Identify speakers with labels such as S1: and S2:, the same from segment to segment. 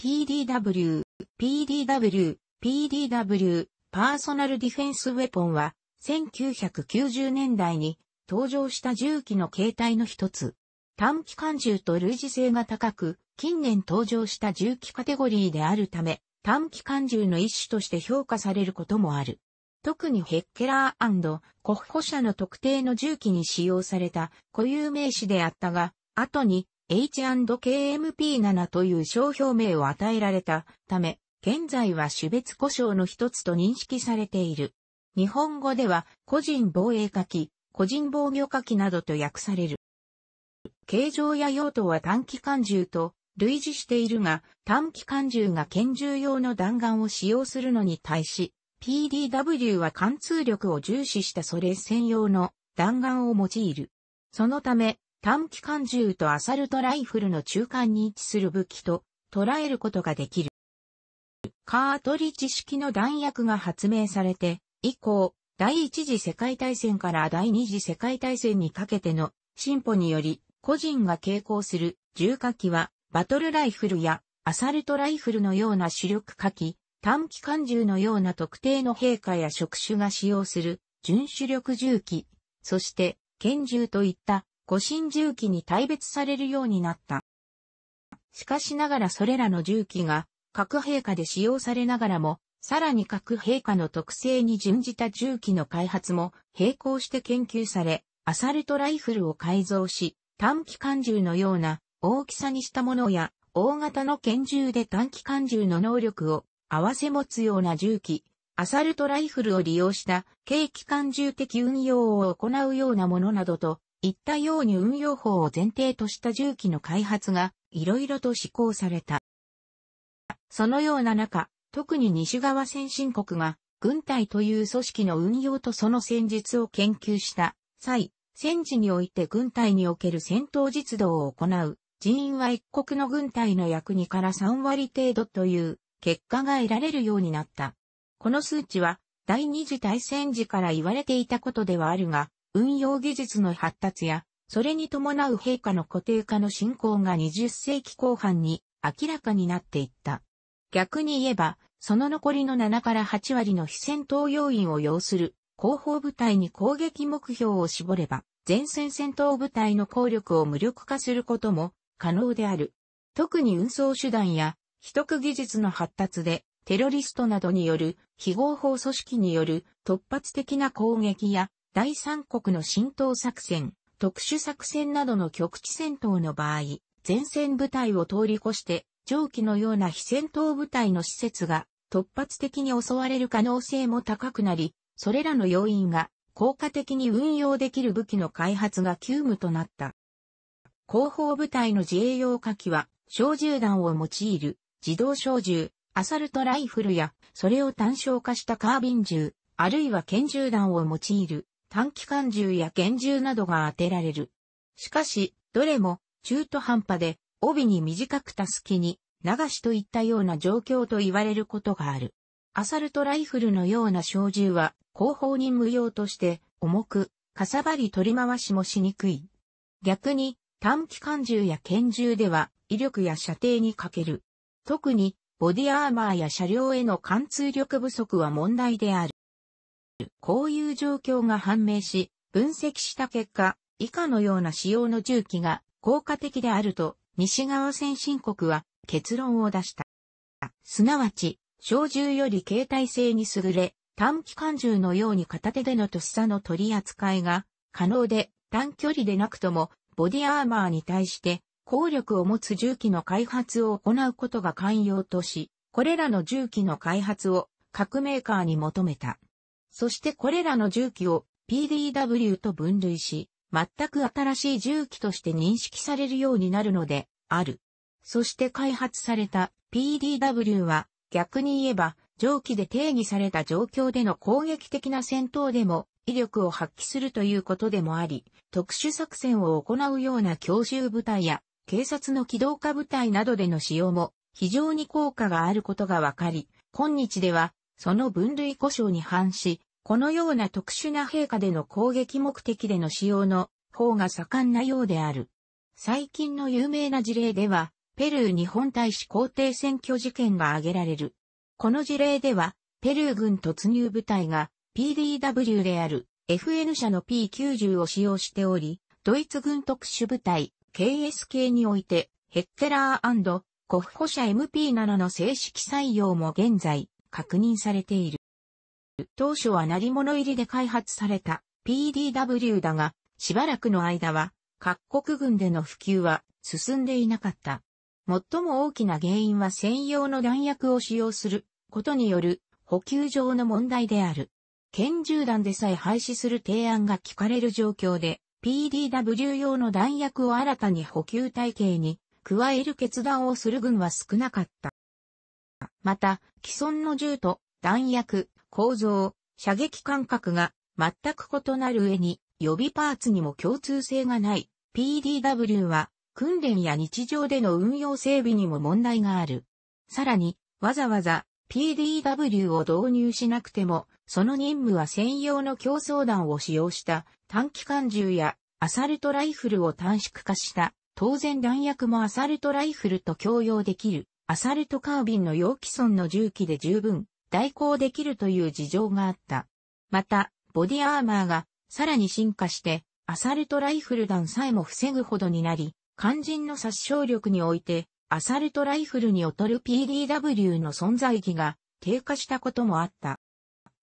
S1: PDW、PDW、PDW、パーソナルディフェンスウェポンは、1990年代に登場した銃器の形態の一つ。短期間銃と類似性が高く、近年登場した銃器カテゴリーであるため、短期間銃の一種として評価されることもある。特にヘッケラーコッコ社の特定の銃器に使用された固有名詞であったが、後に H&KMP7 という商標名を与えられたため、現在は種別故障の一つと認識されている。日本語では、個人防衛火器、個人防御火器などと訳される。形状や用途は短期間銃と類似しているが、短期間銃が拳銃用の弾丸を使用するのに対し、PDW は貫通力を重視したそれ専用の弾丸を用いる。そのため、短期間銃とアサルトライフルの中間に位置する武器と捉えることができる。カートリッジ式の弾薬が発明されて、以降、第一次世界大戦から第二次世界大戦にかけての進歩により、個人が携行する重火器は、バトルライフルやアサルトライフルのような主力火器、短期間銃のような特定の陛下や職種が使用する準主力銃器、そして拳銃といった護身銃器に大別されるようになった。しかしながらそれらの銃器が、核兵科で使用されながらも、さらに核兵科の特性に準じた銃器の開発も並行して研究され、アサルトライフルを改造し、短期間銃のような大きさにしたものや、大型の拳銃で短期間銃の能力を合わせ持つような銃器、アサルトライフルを利用した軽機関銃的運用を行うようなものなどと言ったように運用法を前提とした重機の開発がいろいろと施行された。そのような中、特に西側先進国が軍隊という組織の運用とその戦術を研究した際、戦時において軍隊における戦闘実動を行う人員は一国の軍隊の約2から3割程度という結果が得られるようになった。この数値は第二次大戦時から言われていたことではあるが、運用技術の発達や、それに伴う陛下の固定化の進行が20世紀後半に明らかになっていった。逆に言えば、その残りの7から8割の非戦闘要員を要する後方部隊に攻撃目標を絞れば、前線戦闘部隊の効力を無力化することも可能である。特に運送手段や、秘匿技術の発達で、テロリストなどによる非合法組織による突発的な攻撃や第三国の浸透作戦、特殊作戦などの局地戦闘の場合、前線部隊を通り越して、蒸気のような非戦闘部隊の施設が突発的に襲われる可能性も高くなり、それらの要因が効果的に運用できる武器の開発が急務となった。後方部隊の自衛用火器は、小銃弾を用いる自動小銃、アサルトライフルや、それを単焦化したカービン銃、あるいは拳銃弾を用いる短期間銃や拳銃などが当てられる。しかし、どれも中途半端で帯に短くたすきに流しといったような状況と言われることがある。アサルトライフルのような小銃は後方に無用として重く、かさばり取り回しもしにくい。逆に短期間銃や拳銃では威力や射程に欠ける。特にボディアーマーや車両への貫通力不足は問題である。こういう状況が判明し、分析した結果、以下のような使用の重機が効果的であると、西側先進国は結論を出した。すなわち、小銃より携帯性に優れ、短期間銃のように片手でのとっさの取り扱いが可能で短距離でなくともボディアーマーに対して効力を持つ銃器の開発を行うことが肝要とし、これらの銃器の開発を各メーカーに求めた。そしてこれらの重機を PDW と分類し、全く新しい重機として認識されるようになるので、ある。そして開発された PDW は、逆に言えば、蒸気で定義された状況での攻撃的な戦闘でも、威力を発揮するということでもあり、特殊作戦を行うような強襲部隊や、警察の機動化部隊などでの使用も、非常に効果があることがわかり、今日では、その分類故障に反し、このような特殊な陛下での攻撃目的での使用の方が盛んなようである。最近の有名な事例では、ペルー日本大使皇帝選挙事件が挙げられる。この事例では、ペルー軍突入部隊が PDW である FN 社の P90 を使用しており、ドイツ軍特殊部隊 KSK において、ヘッテラーコフコ社 MP7 の正式採用も現在、確認されている。当初は鳴り物入りで開発された PDW だが、しばらくの間は各国軍での普及は進んでいなかった。最も大きな原因は専用の弾薬を使用することによる補給上の問題である。拳銃弾でさえ廃止する提案が聞かれる状況で、PDW 用の弾薬を新たに補給体系に加える決断をする軍は少なかった。また、既存の銃と弾薬、構造、射撃間隔が全く異なる上に予備パーツにも共通性がない PDW は訓練や日常での運用整備にも問題がある。さらに、わざわざ PDW を導入しなくても、その任務は専用の競争弾を使用した短期間銃やアサルトライフルを短縮化した、当然弾薬もアサルトライフルと共用できるアサルトカービンの容器損の重機で十分代行できるという事情があった。また、ボディアーマーがさらに進化して、アサルトライフル弾さえも防ぐほどになり、肝心の殺傷力において、アサルトライフルに劣る PDW の存在意義が低下したこともあった。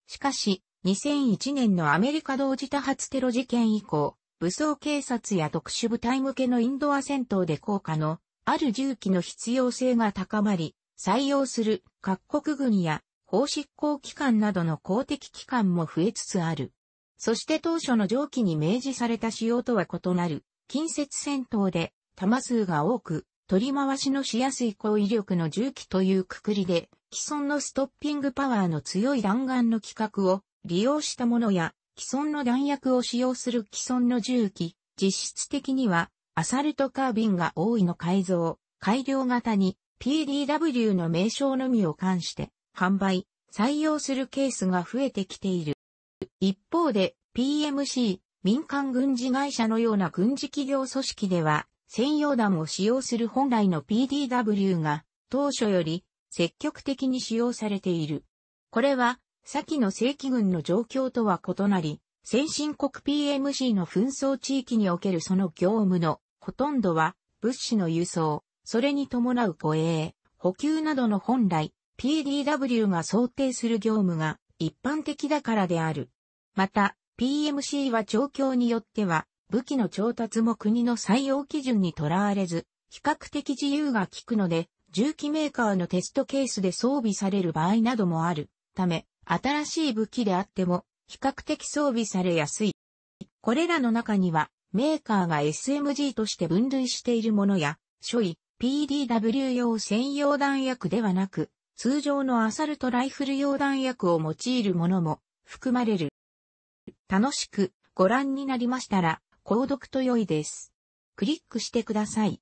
S1: しかし、2001年のアメリカ同時多発テロ事件以降、武装警察や特殊部隊向けのインドア戦闘で効果のある重機の必要性が高まり、採用する各国軍や法執行機関などの公的機関も増えつつある。そして当初の蒸気に明示された仕様とは異なる、近接戦闘で、弾数が多く、取り回しのしやすい高威力の重機というくくりで、既存のストッピングパワーの強い弾丸の規格を利用したものや、既存の弾薬を使用する既存の重機、実質的にはアサルトカービンが多いの改造、改良型に PDW の名称のみを関して販売、採用するケースが増えてきている。一方で PMC、民間軍事会社のような軍事企業組織では専用弾を使用する本来の PDW が当初より積極的に使用されている。これは先の正規軍の状況とは異なり、先進国 PMC の紛争地域におけるその業務のほとんどは物資の輸送、それに伴う護衛、補給などの本来 PDW が想定する業務が一般的だからである。また、PMC は状況によっては武器の調達も国の採用基準にとらわれず、比較的自由が利くので、重機メーカーのテストケースで装備される場合などもあるため、新しい武器であっても比較的装備されやすい。これらの中にはメーカーが SMG として分類しているものや、所位 PDW 用専用弾薬ではなく、通常のアサルトライフル用弾薬を用いるものも含まれる。楽しくご覧になりましたら、購読と良いです。クリックしてください。